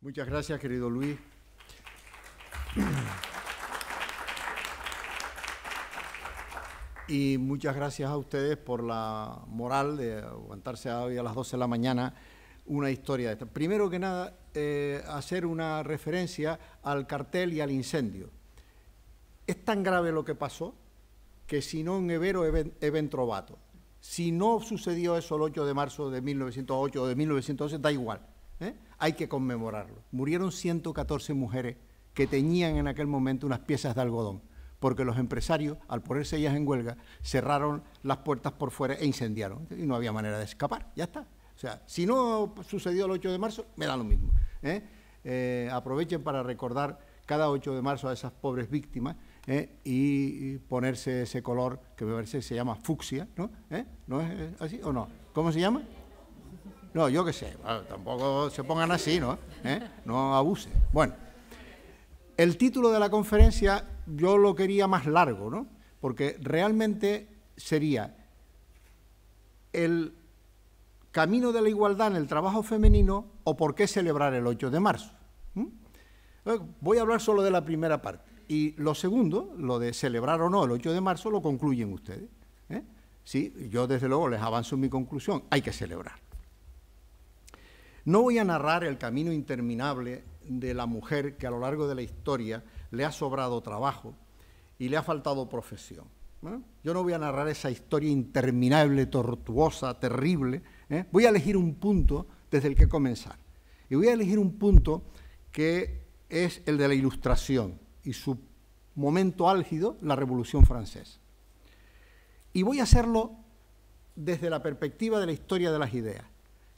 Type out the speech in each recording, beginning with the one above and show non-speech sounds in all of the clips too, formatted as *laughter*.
Muchas gracias, querido Luis. Y muchas gracias a ustedes por la moral de aguantarse hoy a las 12 de la mañana una historia de esta. Primero que nada, eh, hacer una referencia al cartel y al incendio. Es tan grave lo que pasó que si no en Evero, eventrovato. Si no sucedió eso el 8 de marzo de 1908 o de 1912, da igual. ¿eh? Hay que conmemorarlo. Murieron 114 mujeres que tenían en aquel momento unas piezas de algodón, porque los empresarios, al ponerse ellas en huelga, cerraron las puertas por fuera e incendiaron. Y no había manera de escapar, ya está. O sea, si no sucedió el 8 de marzo, me da lo mismo. ¿eh? Eh, aprovechen para recordar cada 8 de marzo a esas pobres víctimas ¿eh? y ponerse ese color que me parece que se llama fucsia, ¿no? ¿Eh? ¿No es eh, así o no? ¿Cómo se llama? No, yo qué sé, ah, tampoco se pongan así, ¿no? No abuse. Bueno, el título de la conferencia yo lo quería más largo, ¿no? Porque realmente sería el camino de la igualdad en el trabajo femenino o por qué celebrar el 8 de marzo. Voy a hablar solo de la primera parte. Y lo segundo, lo de celebrar o no el 8 de marzo, lo concluyen ustedes. ¿eh? Sí, yo desde luego les avanzo mi conclusión, hay que celebrar. No voy a narrar el camino interminable de la mujer que a lo largo de la historia le ha sobrado trabajo y le ha faltado profesión. ¿eh? Yo no voy a narrar esa historia interminable, tortuosa, terrible. ¿eh? Voy a elegir un punto desde el que comenzar. Y voy a elegir un punto que es el de la ilustración y su momento álgido, la Revolución Francesa. Y voy a hacerlo desde la perspectiva de la historia de las ideas,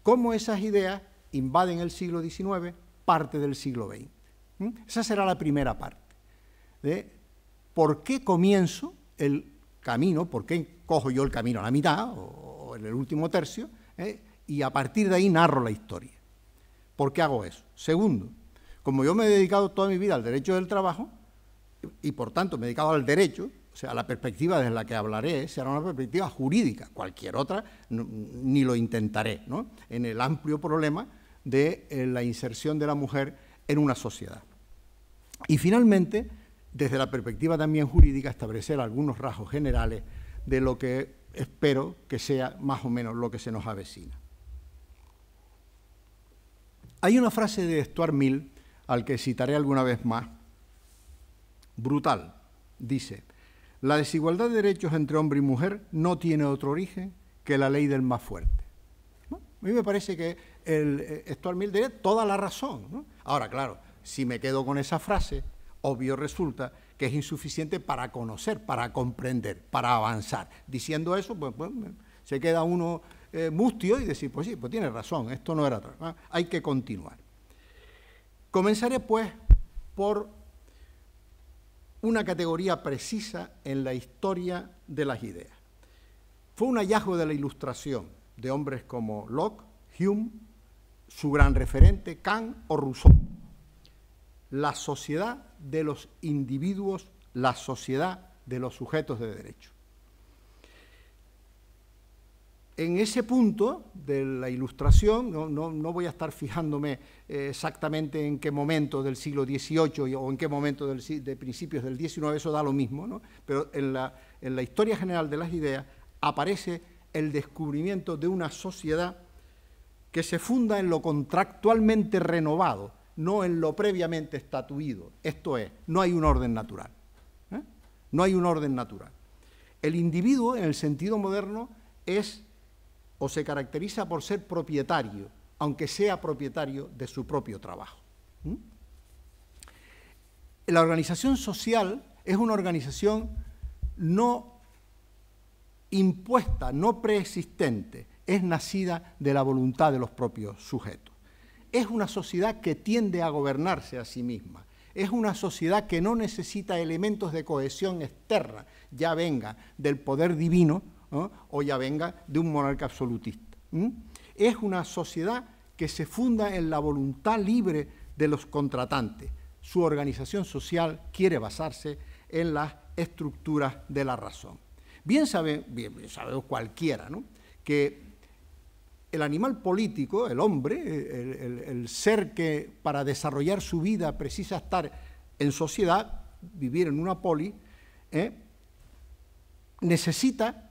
cómo esas ideas invaden el siglo XIX, parte del siglo XX. ¿Mm? Esa será la primera parte, de ¿eh? por qué comienzo el camino, por qué cojo yo el camino a la mitad o, en el último tercio, ¿eh? y a partir de ahí narro la historia. ¿Por qué hago eso? Segundo, como yo me he dedicado toda mi vida al derecho del trabajo, y por tanto me he al derecho, o sea, la perspectiva desde la que hablaré será una perspectiva jurídica, cualquier otra ni lo intentaré, ¿no? en el amplio problema de eh, la inserción de la mujer en una sociedad. Y finalmente, desde la perspectiva también jurídica, establecer algunos rasgos generales de lo que espero que sea más o menos lo que se nos avecina. Hay una frase de Stuart Mill, al que citaré alguna vez más, brutal. Dice, la desigualdad de derechos entre hombre y mujer no tiene otro origen que la ley del más fuerte. A mí me parece que el, Stuart eh, Mill tiene toda la razón. Ahora, claro, si me quedo con esa frase, obvio resulta que es insuficiente para conocer, para comprender, para avanzar. Diciendo eso, pues, pues se queda uno eh, mustio y decir, pues sí, pues tiene razón, esto no era... Hay que continuar. Comenzaré pues por una categoría precisa en la historia de las ideas. Fue un hallazgo de la ilustración de hombres como Locke, Hume, su gran referente Kant o Rousseau. La sociedad de los individuos, la sociedad de los sujetos de derecho en ese punto de la ilustración, no, voy a estar fijándome eh, exactamente en qué momento del siglo XVIII o en qué momento de principios del XIX, eso da lo mismo, pero en la, en la historia general de las ideas aparece el descubrimiento de una sociedad que se funda en lo contractualmente renovado, no en lo previamente estatuido. Esto es, no hay un orden natural. ¿eh? No hay un orden natural. El individuo, en el sentido moderno, es o se caracteriza por ser propietario, aunque sea propietario de su propio trabajo. ¿Mm? La organización social es una organización no impuesta, no preexistente, es nacida de la voluntad de los propios sujetos. Es una sociedad que tiende a gobernarse a sí misma, es una sociedad que no necesita elementos de cohesión externa, ya venga del poder divino ¿eh? o ya venga de un monarca absolutista. Es una sociedad que se funda en la voluntad libre de los contratantes. Su organización social quiere basarse en las estructuras de la razón. Bien, sabe, cualquiera que el animal político, el hombre, el, ser que para desarrollar su vida precisa estar en sociedad, vivir en una poli, ¿eh? necesita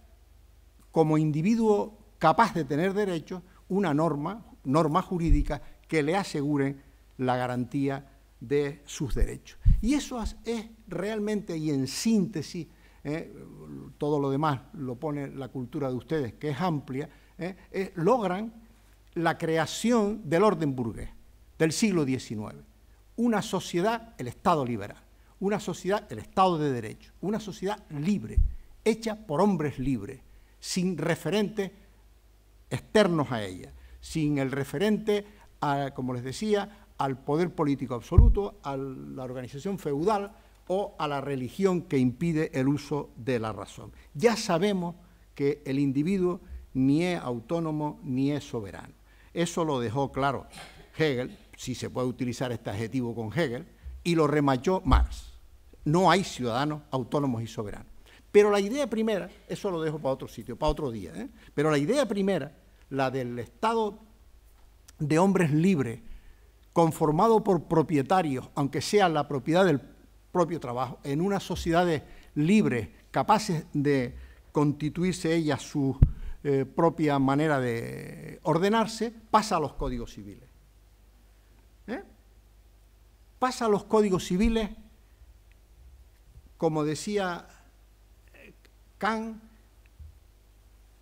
como individuo capaz de tener derechos, una norma, norma jurídica que le asegure la garantía de sus derechos. Y eso es realmente y en síntesis, eh, todo lo demás lo pone la cultura de ustedes, que es amplia, eh, logran la creación del orden burgués del siglo XIX. Una sociedad, el Estado liberal, una sociedad, el Estado de Derecho, una sociedad libre, hecha por hombres libres, sin referentes externos a ella, sin el referente, a, como les decía, al poder político absoluto, a la organización feudal o a la religión que impide el uso de la razón. Ya sabemos que el individuo ni es autónomo ni es soberano. Eso lo dejó claro Hegel, si se puede utilizar este adjetivo con Hegel, y lo remachó Marx. No hay ciudadanos autónomos y soberanos. Pero la idea primera, eso lo dejo para otro sitio, para otro día, ¿eh? pero la idea primera, la del Estado de hombres libres, conformado por propietarios, aunque sea la propiedad del propio trabajo, en unas sociedades libres, capaces de constituirse ellas su eh, propia manera de ordenarse, pasa a los códigos civiles. ¿Eh? Pasa a los códigos civiles, como decía Kant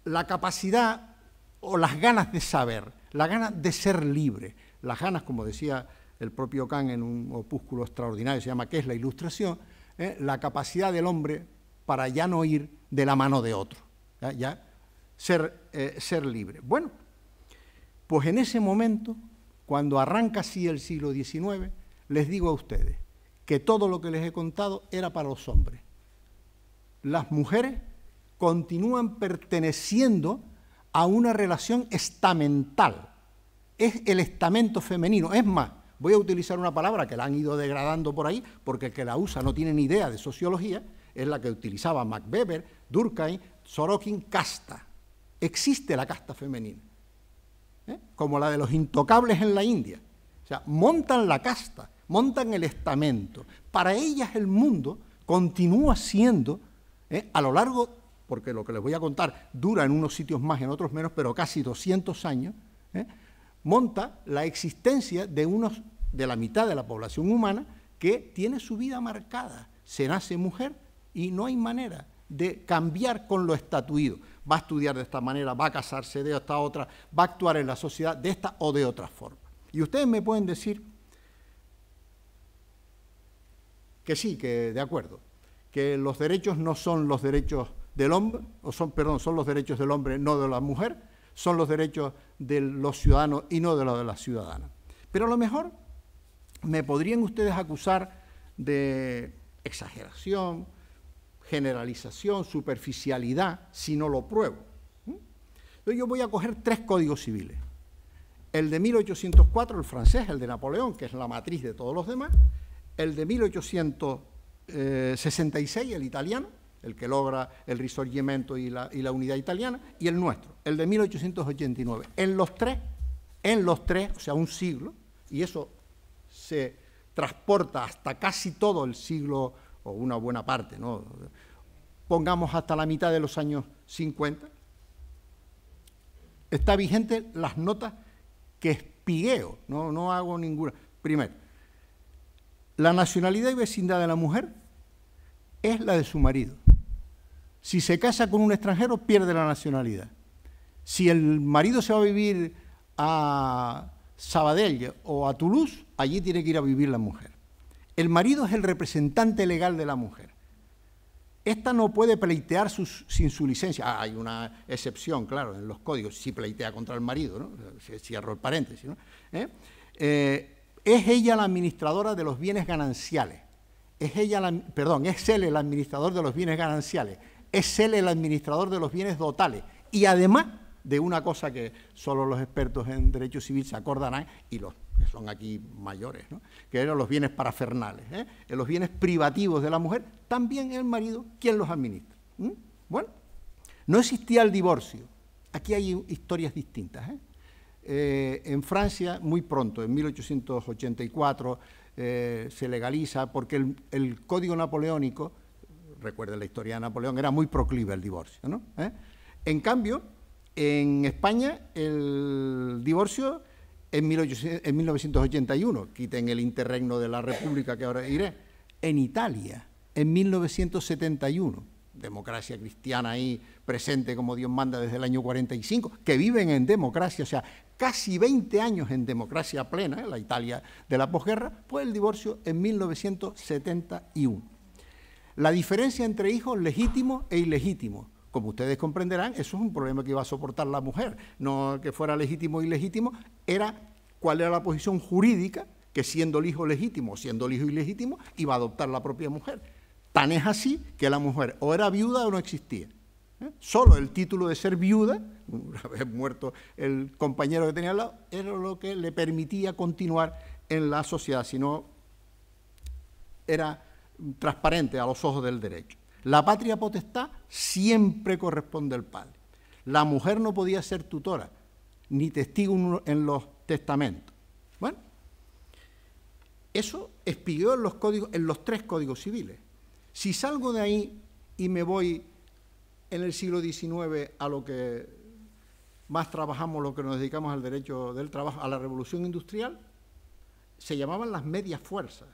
la capacidad o las ganas de saber, la ganas de ser libre, las ganas, como decía el propio Kant en un opúsculo extraordinario, se llama ¿Qué es la ilustración? ¿eh? la capacidad del hombre para ya no ir de la mano de otro, ya, ser, eh, ser libre. Bueno, pues en ese momento, cuando arranca así el siglo XIX, les digo a ustedes que todo lo que les he contado era para los hombres las mujeres continúan perteneciendo a una relación estamental. Es el estamento femenino. Es más, voy a utilizar una palabra que la han ido degradando por ahí, porque el que la usa no tiene ni idea de sociología, es la que utilizaba Max Weber, Durkheim, Sorokin, casta. Existe la casta femenina, ¿eh? como la de los intocables en la India. O sea, montan la casta, montan el estamento. Para ellas el mundo continúa siendo ¿eh? a lo largo, porque lo que les voy a contar dura en unos sitios más, en otros menos, pero casi 200 años, ¿eh? monta la existencia de, unos, de la mitad de la población humana que tiene su vida marcada. Se nace mujer y no hay manera de cambiar con lo estatuido. Va a estudiar de esta manera, va a casarse de esta otra, va a actuar en la sociedad de esta o de otra forma. Y ustedes me pueden decir que sí, que de acuerdo, que los derechos no son los derechos del hombre, o son, perdón, son los derechos del hombre, no de la mujer, son los derechos de los ciudadanos y no de la de la ciudadana. Pero a lo mejor me podrían ustedes acusar de exageración, generalización, superficialidad, si no lo pruebo. Yo voy a coger tres códigos civiles. El de 1804, el francés, el de Napoleón, que es la matriz de todos los demás, el de 1800 66, eh, el italiano, el que logra el risorgimento y la, unidad italiana, y el nuestro, el de 1889. En los tres, en los tres, o sea, un siglo, y eso se transporta hasta casi todo el siglo, o una buena parte, ¿no? pongamos hasta la mitad de los años 50, está vigente las notas que espigueo, no, no hago ninguna. Primero, la nacionalidad y vecindad de la mujer es la de su marido. Si se casa con un extranjero, pierde la nacionalidad. Si el marido se va a vivir a Sabadell o a Toulouse, allí tiene que ir a vivir la mujer. El marido es el representante legal de la mujer. Esta no puede pleitear sin su licencia. Ah, hay una excepción, claro, en los códigos, si pleitea contra el marido, ¿no? cierro el paréntesis. ¿Eh? Eh, es ella la administradora de los bienes gananciales. Es ella, la, perdón, es él el administrador de los bienes gananciales. Es él el administrador de los bienes dotales. Y además de una cosa que solo los expertos en derecho civil se acordarán, y los que son aquí mayores, que eran los bienes parafernales, ¿eh? Eh, los bienes privativos de la mujer, también el marido quien los administra. Bueno, no existía el divorcio. Aquí hay historias distintas. ¿eh? Eh, en Francia, muy pronto, en 1884, eh, se legaliza porque el, Código Napoleónico, recuerden la historia de Napoleón, era muy proclive al divorcio. ¿Eh? En cambio, en España, el divorcio en, en 1981, quiten el interregno de la República que ahora iré, en Italia, en 1971 democracia cristiana ahí presente como Dios manda desde el año 45, que viven en democracia, o sea, casi 20 años en democracia plena, en la Italia de la posguerra, fue el divorcio en 1971. La diferencia entre hijos legítimo e ilegítimo, Como ustedes comprenderán, eso es un problema que iba a soportar la mujer, no que fuera legítimo o ilegítimo, era cuál era la posición jurídica que siendo el hijo legítimo o siendo el hijo ilegítimo iba a adoptar la propia mujer. Tan es así que la mujer o era viuda o no existía. Solo el título de ser viuda, *laughs* una vez muerto el compañero que tenía al lado, era lo que le permitía continuar en la sociedad, si no era transparente a los ojos del derecho. La patria potestad siempre corresponde al padre. La mujer no podía ser tutora, ni testigo en los testamentos. Bueno, eso expidió en los, códigos, en los tres códigos civiles. Si salgo de ahí y me voy en el siglo XIX a lo que más trabajamos, lo que nos dedicamos al derecho del trabajo, a la revolución industrial, se llamaban las medias fuerzas.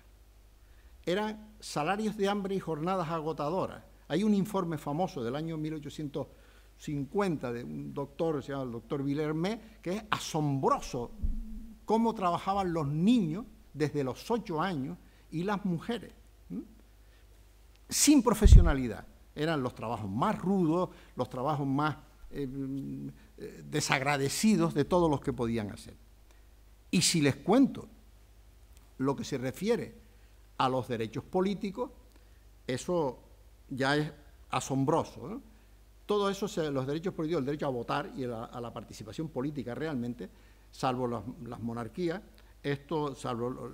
Eran salarios de hambre y jornadas agotadoras. Hay un informe famoso del año 1850 de un doctor, se llama el doctor Villermé, que es asombroso cómo trabajaban los niños desde los ocho años y las mujeres, sin profesionalidad eran los trabajos más rudos, los trabajos más eh, mm, desagradecidos de todos los que podían hacer. Y si les cuento lo que se refiere a los derechos políticos, eso ya es asombroso. Todo eso, los derechos políticos, el derecho a votar y a, la participación política realmente, salvo las, monarquías, esto, salvo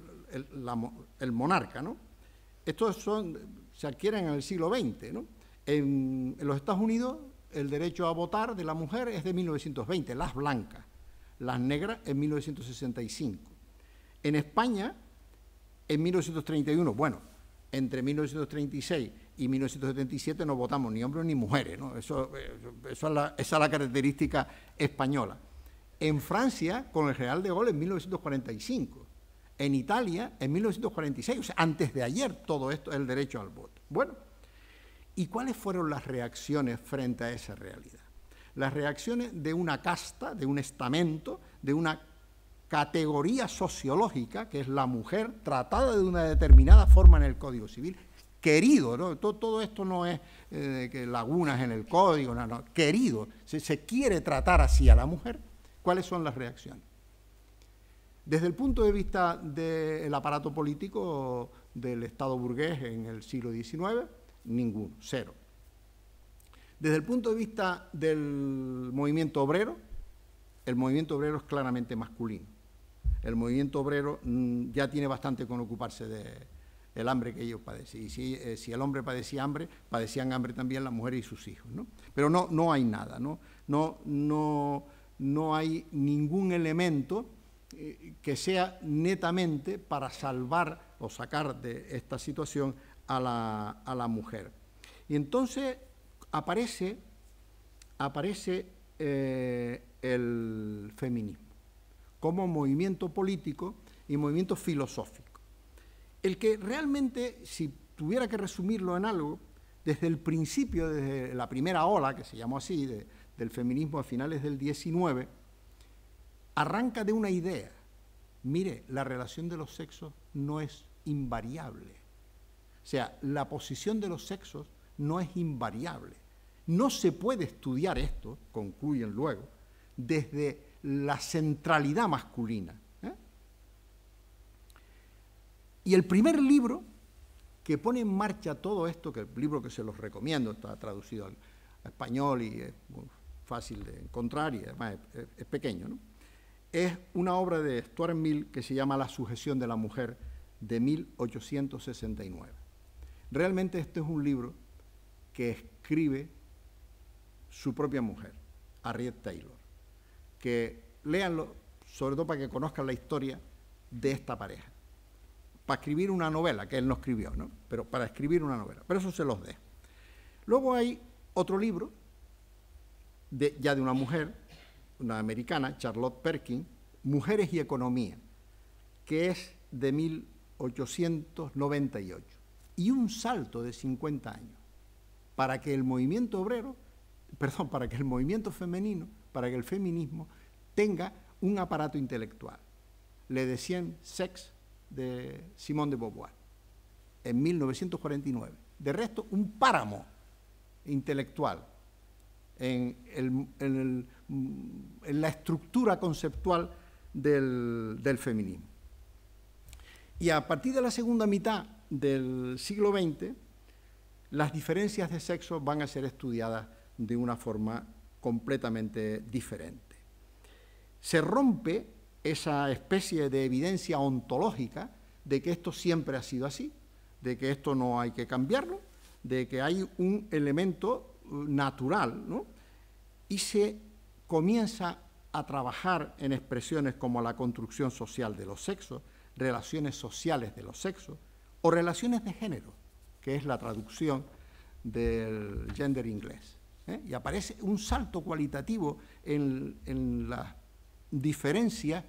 el, monarca, ¿no? Estos se adquieren en el siglo XX, ¿no? En, los Estados Unidos el derecho a votar de la mujer es de 1920, las blancas, las negras en 1965. En España, en 1931, bueno, entre 1936 y 1977 no votamos ni hombres ni mujeres, ¿no? Eh, eso, es la, esa es la característica española. En Francia, con el Real de Gaulle en 1945. En Italia, en 1946, o sea, antes de ayer todo esto, es el derecho al voto. Bueno, ¿Y cuáles fueron las reacciones frente a esa realidad? Las reacciones de una casta, de un estamento, de una categoría sociológica, que es la mujer, tratada de una determinada forma en el Código Civil, querido, todo, esto no es eh, lagunas en el Código, querido, se, quiere tratar así a la mujer, ¿cuáles son las reacciones? Desde el punto de vista del aparato político del Estado burgués en el siglo XIX, Ninguno, cero. Desde el punto de vista del movimiento obrero, el movimiento obrero es claramente masculino. El movimiento obrero mm, ya tiene bastante con ocuparse de, hambre que ellos padecen. Y eh, si, el hombre padecía hambre, padecían hambre también las mujeres y sus hijos. ¿no? Pero no, no hay nada, no, no, no, no hay ningún elemento eh, que sea netamente para salvar o sacar de esta situación a la, mujer. Y entonces aparece, aparece eh, el feminismo como movimiento político y movimiento filosófico. El que realmente, si tuviera que resumirlo en algo, desde el principio, desde la primera ola, que se llamó así, del feminismo a finales del 19, arranca de una idea. Mire, la relación de los sexos no es invariable o sea, la posición de los sexos no es invariable. No se puede estudiar esto, concluyen luego, desde la centralidad masculina. ¿eh? Y el primer libro que pone en marcha todo esto, que el libro que se los recomiendo, está traducido al español y es fácil de encontrar y además es, pequeño, es una obra de Stuart Mill que se llama La sujeción de la mujer de 1869. Realmente este es un libro que escribe su propia mujer, Harriet Taylor. Que léanlo, sobre todo para que conozcan la historia de esta pareja. Para escribir una novela, que él no escribió, ¿no? Pero para escribir una novela. Pero eso se los dejo. Luego hay otro libro, ya de una mujer, una americana, Charlotte Perkin, Mujeres y Economía, que es de 1898 y un salto de 50 años para que el movimiento obrero, *laughs* perdón, para que el movimiento femenino, para que el feminismo tenga un aparato intelectual. Le decían sex de Simone de Beauvoir en 1949. De resto, un páramo intelectual en, mm, la estructura conceptual del feminismo. Y a partir de la segunda mitad del siglo XX, las diferencias de sexo van a ser estudiadas de una forma completamente diferente. Se rompe esa especie de evidencia ontológica de que esto siempre ha sido así, de que esto no hay que cambiarlo, de que hay un elemento uh, natural, y se comienza a trabajar en expresiones como la construcción social de los sexos, relaciones sociales de los sexos, o relaciones de género, que es la traducción del gender inglés. ¿eh? Y aparece un salto cualitativo en, la diferencia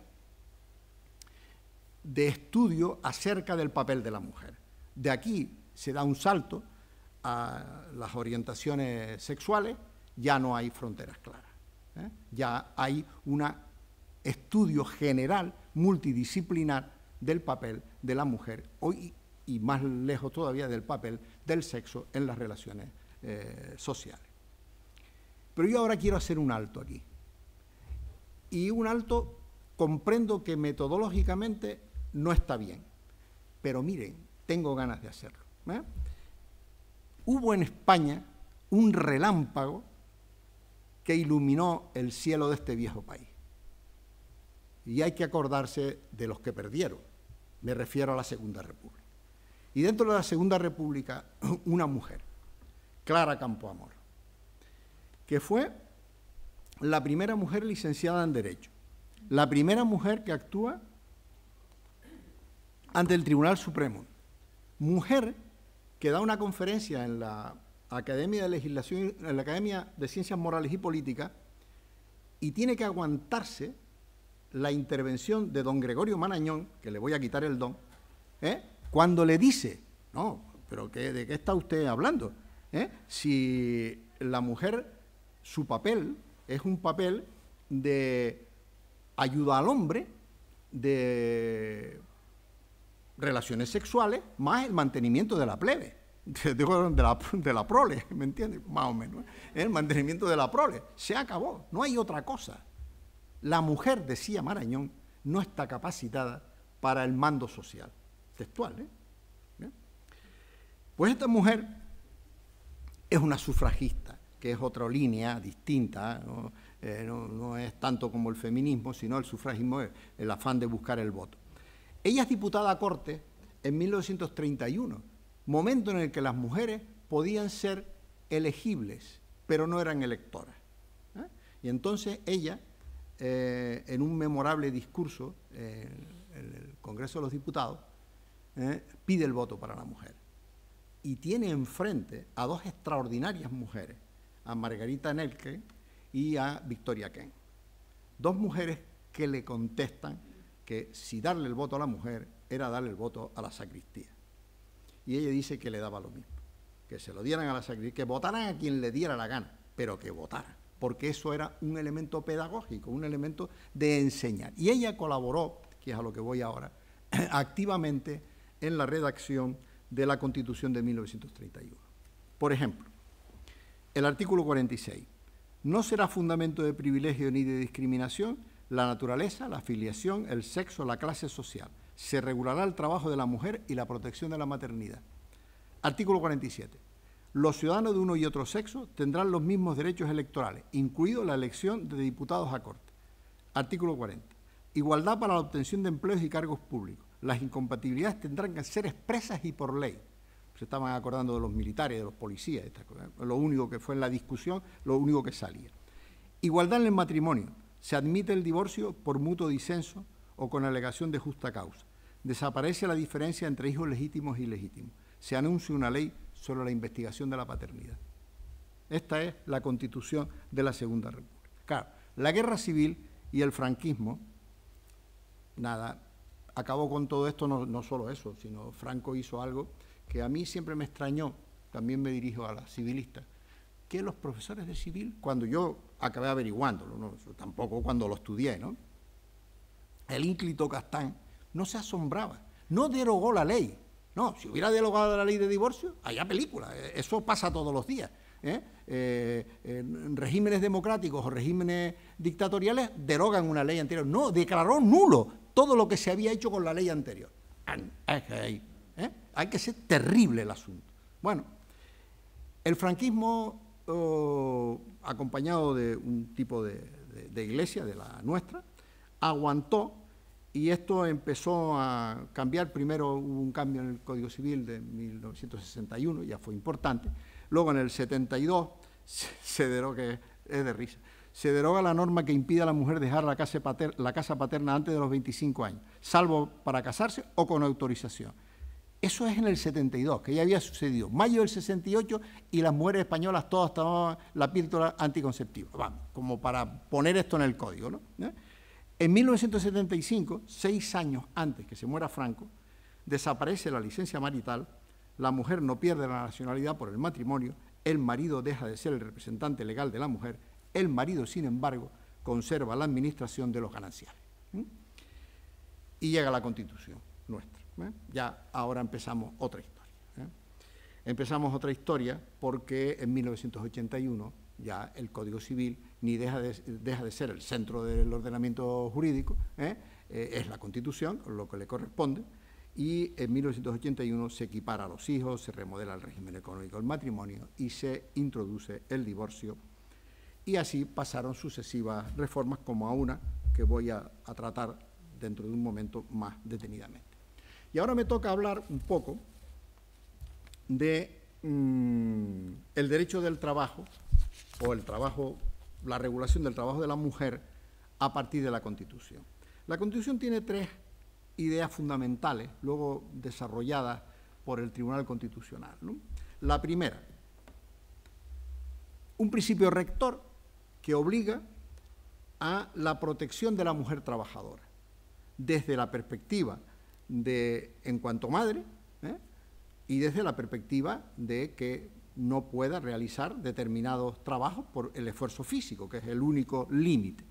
de estudio acerca del papel de la mujer. De aquí se da un salto a las orientaciones sexuales, ya no hay fronteras claras. ¿eh? Ya hay un estudio general, multidisciplinar, del papel de la mujer hoy y más lejos todavía del papel del sexo en las relaciones eh, sociales. Pero yo ahora quiero hacer un alto aquí. Y un alto comprendo que metodológicamente no está bien, pero miren, tengo ganas de hacerlo. ¿eh? Hubo en España un relámpago que iluminó el cielo de este viejo país. Y hay que acordarse de los que perdieron. Me refiero a la Segunda República y dentro de la Segunda República *clears throat* una mujer, Clara Campoamor, que fue la primera mujer licenciada en Derecho, la primera mujer que actúa ante el Tribunal Supremo, mujer que da una conferencia en la Academia de Legislación, en la Academia de Ciencias Morales y Políticas, y tiene que aguantarse la intervención de don Gregorio Manañón, que le voy a quitar el don, ¿eh? cuando le dice, no, pero ¿de qué está usted hablando? ¿Eh? Si la mujer, su papel es un papel de ayuda al hombre, de relaciones sexuales, más el mantenimiento de la plebe, de, la, prole, ¿me entiende? Más o menos. ¿eh? El mantenimiento de la prole. Se acabó, no hay otra cosa. La mujer, decía Marañón, no está capacitada para el mando social textual. ¿eh? Pues esta mujer es una sufragista, que es otra línea distinta, eh, ¿no? es tanto como el feminismo, sino el sufragismo, el, el afán de buscar el voto. Ella es diputada a Corte en 1931, momento en el que las mujeres podían ser elegibles, pero no eran electoras. ¿eh? Y entonces ella, en un memorable discurso en el Congreso de los Diputados, ¿eh? pide el voto para la mujer. Y tiene enfrente a dos extraordinarias mujeres, a Margarita Nelke y a Victoria Ken. Dos mujeres que le contestan que si darle el voto a la mujer era darle el voto a la sacristía. Y ella dice que le daba lo mismo, que se lo dieran a la sacristía, que votaran a quien le diera la gana, pero que votaran, porque eso era un elemento pedagógico, un elemento de enseñar. Y ella colaboró, que es a lo que voy ahora, *clears throat* activamente en la redacción de la Constitución de 1931. Por ejemplo, el artículo 46. No será fundamento de privilegio ni de discriminación la naturaleza, la afiliación, el sexo, la clase social. Se regulará el trabajo de la mujer y la protección de la maternidad. Artículo 47. Los ciudadanos de uno y otro sexo tendrán los mismos derechos electorales, incluido la elección de diputados a corte. Artículo 40. Igualdad para la obtención de empleos y cargos públicos las incompatibilidades tendrán que ser expresas y por ley. Se estaban acordando de los militares, de los policías, lo único que fue en la discusión, lo único que salía. Igualdad en el matrimonio. Se admite el divorcio por mutuo disenso o con alegación de justa causa. Desaparece la diferencia entre hijos legítimos y e ilegítimos. Se anuncia una ley sobre la investigación de la paternidad. Esta es la constitución de la Segunda República. Claro, la guerra civil y el franquismo, nada, acabó con todo esto, no, solo eso, sino Franco hizo algo que a mí siempre me extrañó, también me dirijo a la civilista, que los profesores de civil, cuando yo acabé averiguándolo, tampoco cuando lo estudié, ¿no? el ínclito Castán no se asombraba, no derogó la ley. No, si hubiera derogado la ley de divorcio, allá película, eh, eso pasa todos los días. ¿eh? Eh, regímenes democráticos o regímenes dictatoriales derogan una ley anterior. No, declaró nulo todo lo que se había hecho con la ley anterior. ¿eh? Hay que ser terrible el asunto. Bueno, el franquismo, oh, acompañado de un tipo de, iglesia, de la nuestra, aguantó y esto empezó a cambiar. Primero hubo un cambio en el Código Civil de 1961, ya fue importante. Luego en el 72 *laughs* se, se que es de risa, se deroga la norma que impide a la mujer dejar la casa, paterna, antes de los 25 años, salvo para casarse o con autorización. Eso es en el 72, que ya había sucedido. Mayo del 68 y las mujeres españolas todas tomaban la píldora anticonceptiva. Vamos, como para poner esto en el código. ¿Eh? En 1975, seis años antes que se muera Franco, desaparece la licencia marital, la mujer no pierde la nacionalidad por el matrimonio, el marido deja de ser el representante legal de la mujer el marido, sin embargo, conserva la administración de los gananciales. Y llega la constitución nuestra. Ya ahora empezamos otra historia. ¿eh? Empezamos otra historia porque en 1981 ya el Código Civil ni deja de, ser el centro del ordenamiento jurídico, ¿eh? Eh, es la constitución, lo que le corresponde, y en 1981 se equipara a los hijos, se remodela el régimen económico del matrimonio y se introduce el divorcio y así pasaron sucesivas reformas como a una que voy a, tratar dentro de un momento más detenidamente. Y ahora me toca hablar un poco de mm, el derecho del trabajo o el trabajo, la regulación del trabajo de la mujer a partir de la Constitución. La Constitución tiene tres ideas fundamentales, luego desarrolladas por el Tribunal Constitucional. La primera, un principio rector que obliga a la protección de la mujer trabajadora, desde la perspectiva de, en cuanto madre, ¿eh? y desde la perspectiva de que no pueda realizar determinados trabajos por el esfuerzo físico, que es el único límite.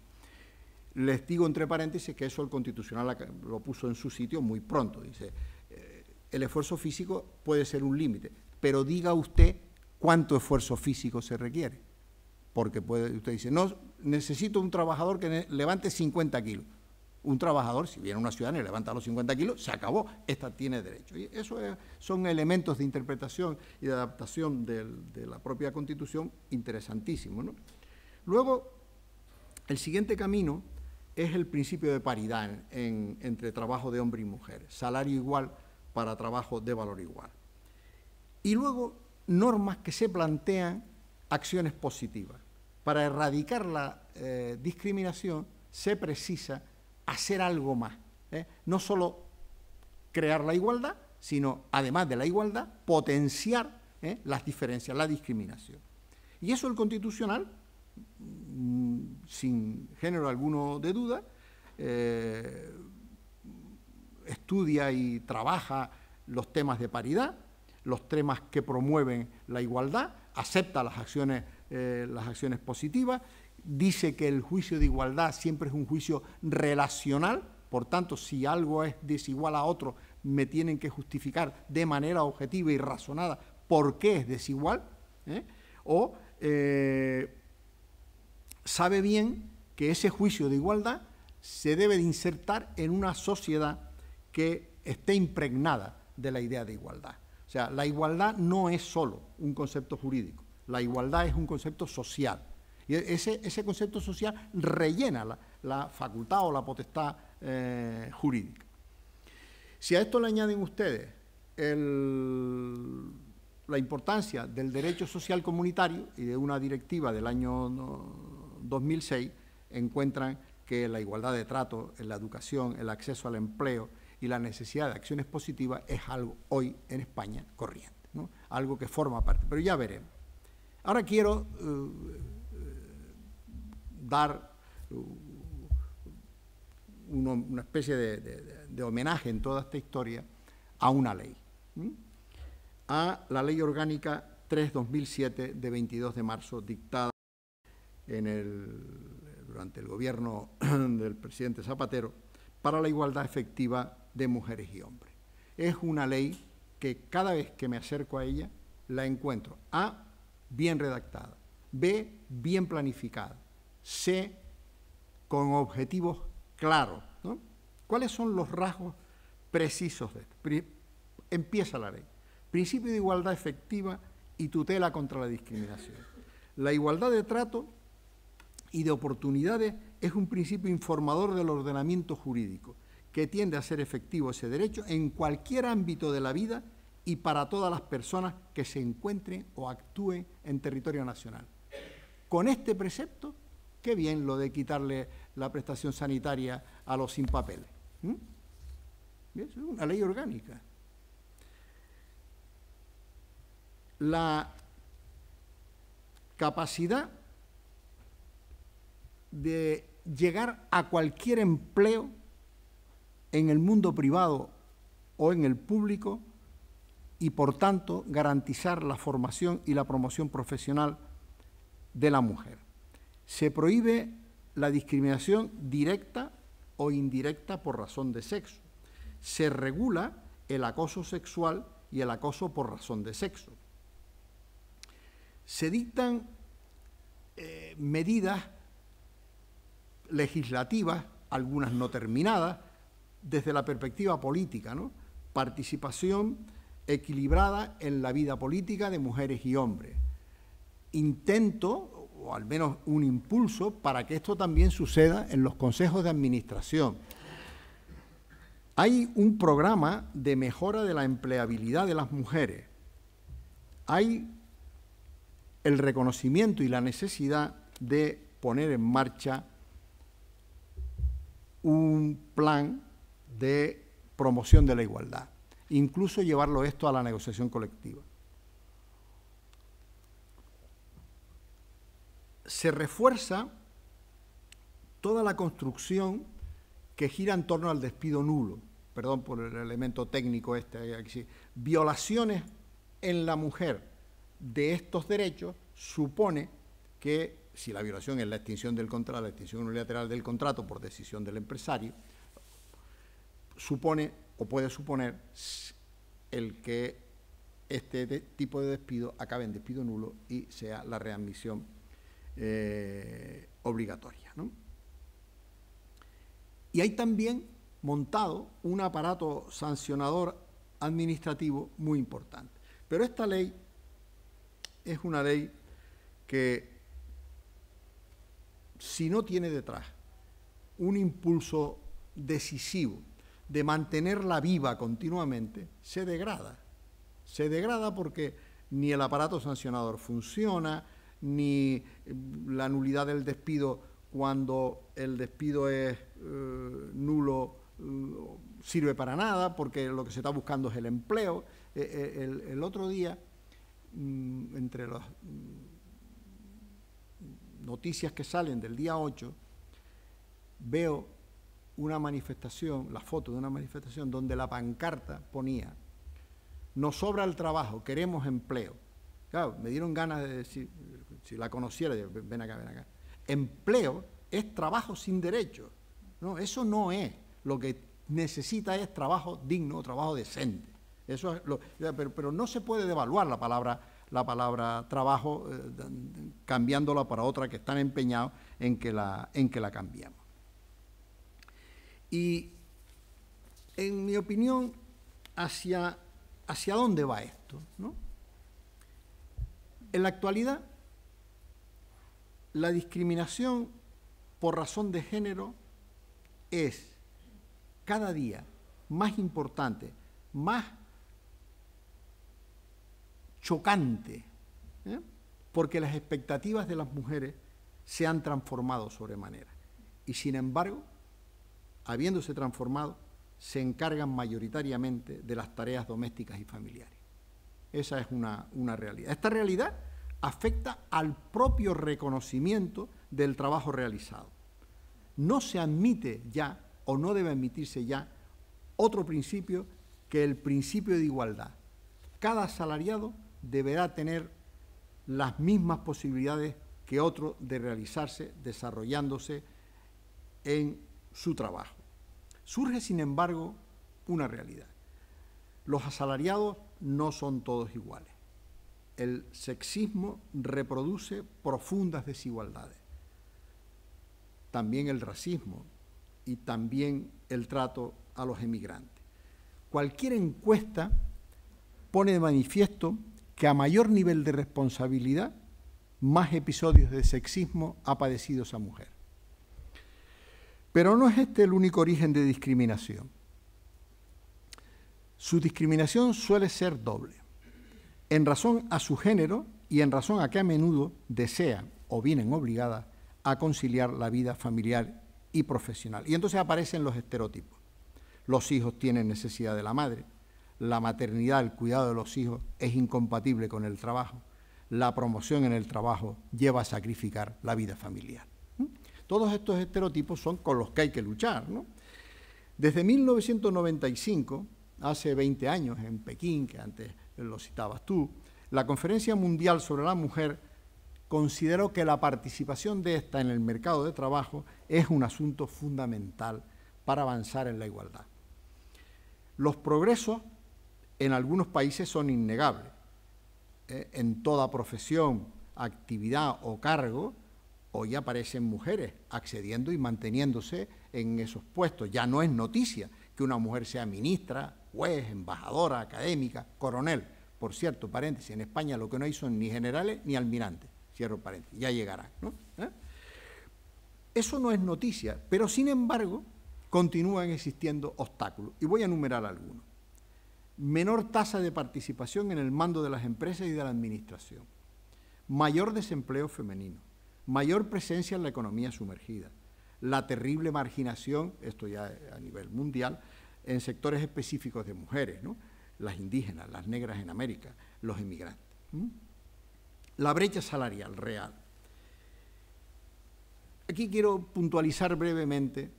Les digo entre paréntesis que eso el Constitucional lo puso en su sitio muy pronto. Dice, eh, el esfuerzo físico puede ser un límite, pero diga usted cuánto esfuerzo físico se requiere. Porque puede, usted dice, no, necesito un trabajador que levante 50 kilos. Un trabajador, si viene a una ciudad y levanta los 50 kilos, se acabó, esta tiene derecho. Y eso son elementos de interpretación y de adaptación de la propia Constitución interesantísimos. Luego, el siguiente camino es el principio de paridad entre trabajo de hombre y mujer, salario igual para trabajo de valor igual. Y luego normas que se plantean acciones positivas para erradicar la eh, discriminación se precisa hacer algo más. ¿eh? No solo crear la igualdad, sino, además de la igualdad, potenciar ¿eh? las diferencias, la discriminación. Y eso el constitucional, mm, sin género alguno de duda, estudia y trabaja los temas de paridad, los temas que promueven la igualdad, acepta las acciones eh, las acciones positivas, dice que el juicio de igualdad siempre es un juicio relacional, por tanto, si algo es desigual a otro, me tienen que justificar de manera objetiva y razonada por qué es desigual, ¿eh? o eh, sabe bien que ese juicio de igualdad se debe de insertar en una sociedad que esté impregnada de la idea de igualdad. O sea, la igualdad no es solo un concepto jurídico. La igualdad es un concepto social. Y e-, ese, concepto social rellena la, facultad o la potestad eh, jurídica. Si a esto le añaden ustedes la importancia del derecho social comunitario y de una directiva del año 2006, encuentran que la igualdad de trato en la educación, el acceso al empleo y la necesidad de acciones positivas es algo hoy en España corriente, algo que forma parte. Pero ya veremos. Ahora quiero eh, eh, dar eh, una especie de, homenaje en toda esta historia a una ley, a la Ley Orgánica 3-2007 de 22 de marzo, dictada durante el gobierno *clears throat* del presidente Zapatero, para la igualdad efectiva de mujeres y hombres. Es una ley que cada vez que me acerco a ella la encuentro. A bien redactada. B, bien planificada. C, con objetivos claros. ¿Cuáles son los rasgos precisos de esto? empieza la ley. Principio de igualdad efectiva y tutela contra la discriminación. La igualdad de trato y de oportunidades es un principio informador del ordenamiento jurídico que tiende a ser efectivo ese derecho en cualquier ámbito de la vida y para todas las personas que se encuentren o actúen en territorio nacional. Con este precepto, qué bien lo de quitarle la prestación sanitaria a los sin papeles. Es una ley orgánica. La capacidad de llegar a cualquier empleo en el mundo privado o en el público y por tanto garantizar la formación y la promoción profesional de la mujer. Se prohíbe la discriminación directa o indirecta por razón de sexo. Se regula el acoso sexual y el acoso por razón de sexo. Se dictan eh, medidas legislativas, algunas no terminadas, desde la perspectiva política, ¿no? participación equilibrada en la vida política de mujeres y hombres. Intento, o al menos un impulso, para que esto también suceda en los consejos de administración. Hay un programa de mejora de la empleabilidad de las mujeres. Hay el reconocimiento y la necesidad de poner en marcha un plan de promoción de la igualdad incluso llevarlo esto a la negociación colectiva. Se refuerza toda la construcción que gira en torno al despido nulo, perdón por el elemento técnico este, violaciones en la mujer de estos derechos supone que si la violación es la extinción del contrato, la extinción unilateral del contrato por decisión del empresario, supone o puede suponer el que este tipo de despido acabe en despido nulo y sea la readmisión eh, obligatoria. Y hay también montado un aparato sancionador administrativo muy importante. Pero esta ley es una ley que si no tiene detrás un impulso decisivo de mantenerla viva continuamente, se degrada. Se degrada porque ni el aparato sancionador funciona, ni mm, la nulidad del despido cuando el despido es eh, nulo mm, sirve para nada porque lo que se está buscando es el empleo. E, e, el, otro día, mm, entre las noticias que salen del día 8, veo una manifestación, la foto de una manifestación donde la pancarta ponía, nos sobra el trabajo, queremos empleo. Claro, me dieron ganas de decir, si la conociera, ven acá, ven acá. Empleo es trabajo sin derecho. No, eso no es. Lo que necesita es trabajo digno, trabajo decente. Eso pero, no se puede devaluar la palabra, la palabra trabajo eh, cambiándola para otra que están empeñados en que la, en que la cambiamos. Y en mi opinión, hacia, hacia dónde va esto. ¿no? En la actualidad, la discriminación por razón de género es cada día más importante, más chocante, ¿eh? porque las expectativas de las mujeres se han transformado sobremanera. Y sin embargo, habiéndose transformado, se encargan mayoritariamente de las tareas domésticas y familiares. Esa es una, realidad. Esta realidad afecta al propio reconocimiento del trabajo realizado. No se admite ya, o no debe admitirse ya, otro principio que el principio de igualdad. Cada asalariado deberá tener las mismas posibilidades que otro de realizarse, desarrollándose en su trabajo. Surge, sin embargo, una realidad. Los asalariados no son todos iguales. El sexismo reproduce profundas desigualdades. También el racismo y también el trato a los emigrantes. Cualquier encuesta pone de manifiesto que a mayor nivel de responsabilidad, más episodios de sexismo ha padecido esa mujer. Pero no es este el único origen de discriminación. Su discriminación suele ser doble, en razón a su género y en razón a que a menudo desean o vienen obligadas a conciliar la vida familiar y profesional. Y entonces aparecen los estereotipos. Los hijos tienen necesidad de la madre, la maternidad, el cuidado de los hijos es incompatible con el trabajo, la promoción en el trabajo lleva a sacrificar la vida familiar. Todos estos estereotipos son con los que hay que luchar. ¿no? Desde 1995, hace 20 años en Pekín, que antes lo citabas tú, la Conferencia Mundial sobre la Mujer consideró que la participación de esta en el mercado de trabajo es un asunto fundamental para avanzar en la igualdad. Los progresos en algunos países son innegables. Eh, en toda profesión, actividad o cargo hoy aparecen mujeres accediendo y manteniéndose en esos puestos. Ya no es noticia que una mujer sea ministra, juez, embajadora, académica, coronel. Por cierto, paréntesis, en España lo que no hay son ni generales ni almirantes. Cierro paréntesis, ya llegará. ¿Eh? Eso no es noticia, pero sin embargo continúan existiendo obstáculos. Y voy a enumerar algunos. Menor tasa de participación en el mando de las empresas y de la administración. Mayor desempleo femenino mayor presencia en la economía sumergida, la terrible marginación, esto ya a nivel mundial, en sectores específicos de mujeres, ¿no? las indígenas, las negras en América, los inmigrantes. La brecha salarial real. Aquí quiero puntualizar brevemente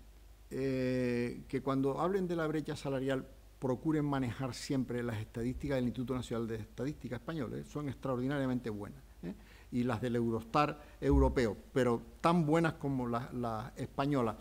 eh, que cuando hablen de la brecha salarial procuren manejar siempre las estadísticas del Instituto Nacional de Estadística Español, ¿eh? son extraordinariamente buenas. ¿eh? y las del Eurostar europeo, pero tan buenas como las españolas.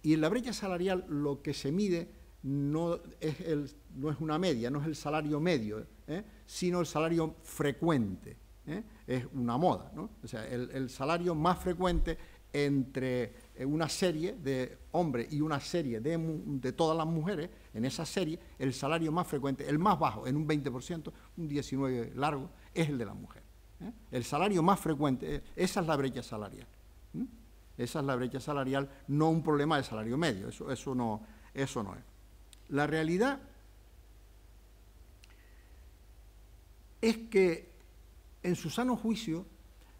Y en la brecha salarial lo que se mide no es, el, no es una media, no es el salario medio, ¿eh? sino el salario frecuente. ¿eh? Es una moda, O sea, el, salario más frecuente entre eh, una serie de hombres y una serie de, todas las mujeres, en esa serie, el salario más frecuente, el más bajo, en un 20%, un 19% largo, es el de las mujeres. ¿Mm? El salario más frecuente, eh, esa es la brecha salarial. ¿Mm? Esa es la brecha salarial, no un problema de salario medio, eso, eso, no, eso no es. La realidad es que en su sano juicio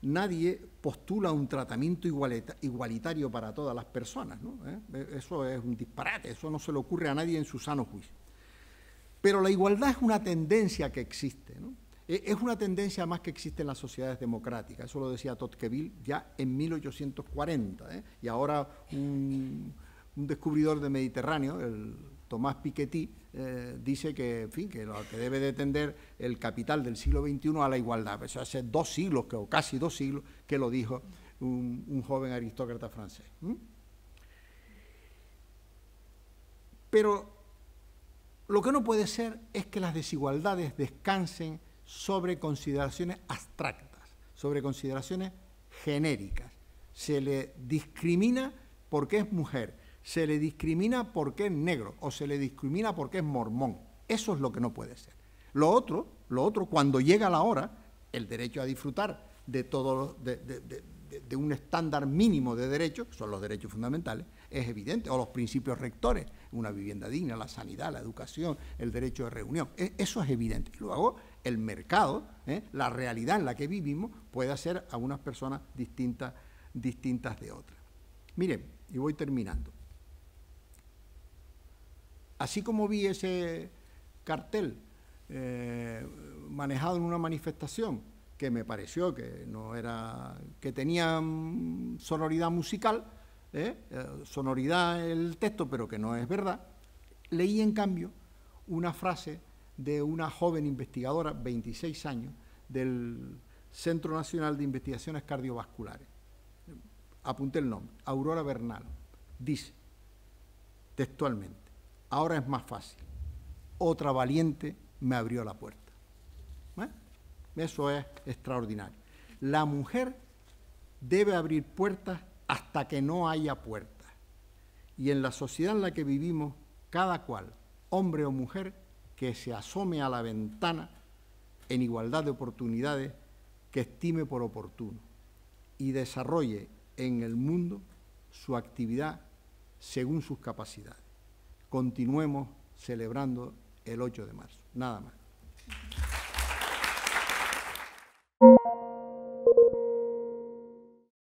nadie postula un tratamiento igualitario para todas las personas. ¿Eh? E-, eso es un disparate, eso no se le ocurre a nadie en su sano juicio. Pero la igualdad es una tendencia que existe. Eh, es una tendencia más que existe en las sociedades democráticas, eso lo decía Tocqueville ya en 1840, ¿eh? y ahora un, descubridor de Mediterráneo, el Tomás Piketty, eh, dice que, fin, que lo que debe de tender el capital del siglo XXI a la igualdad, eso pues hace dos siglos, o casi dos siglos, que lo dijo un, joven aristócrata francés. Pero lo que no puede ser es que las desigualdades descansen sobre consideraciones abstractas, sobre consideraciones genéricas. Se le discrimina porque es mujer, se le discrimina porque es negro o se le discrimina porque es mormón. Eso es lo que no puede ser. Lo otro, lo otro cuando llega la hora, el derecho a disfrutar de, todo, de, un estándar mínimo de derechos, son los derechos fundamentales, es evidente, o los principios rectores, una vivienda digna, la sanidad, la educación, el derecho de reunión, e, eso es evidente. luego el mercado, ¿eh? la realidad en la que vivimos, puede hacer a unas personas distintas, distintas de otras. Miren, y voy terminando. Así como vi ese cartel eh, manejado en una manifestación que me pareció que no era que tenía mm, sonoridad musical, ¿eh? sonoridad el texto, pero que no es verdad, leí en cambio una frase de una joven investigadora, 26 años, del Centro Nacional de Investigaciones Cardiovasculares. Apunté el nombre, Aurora Bernal. Dice textualmente, ahora es más fácil. Otra valiente me abrió la puerta. Eso es extraordinario. La mujer debe abrir puertas hasta que no haya puertas. Y en la sociedad en la que vivimos, cada cual, hombre o mujer, que se asome a la ventana en igualdad de oportunidades que estime por oportuno y desarrolle en el mundo su actividad según sus capacidades. Continuemos celebrando el 8 de marzo. Nada más.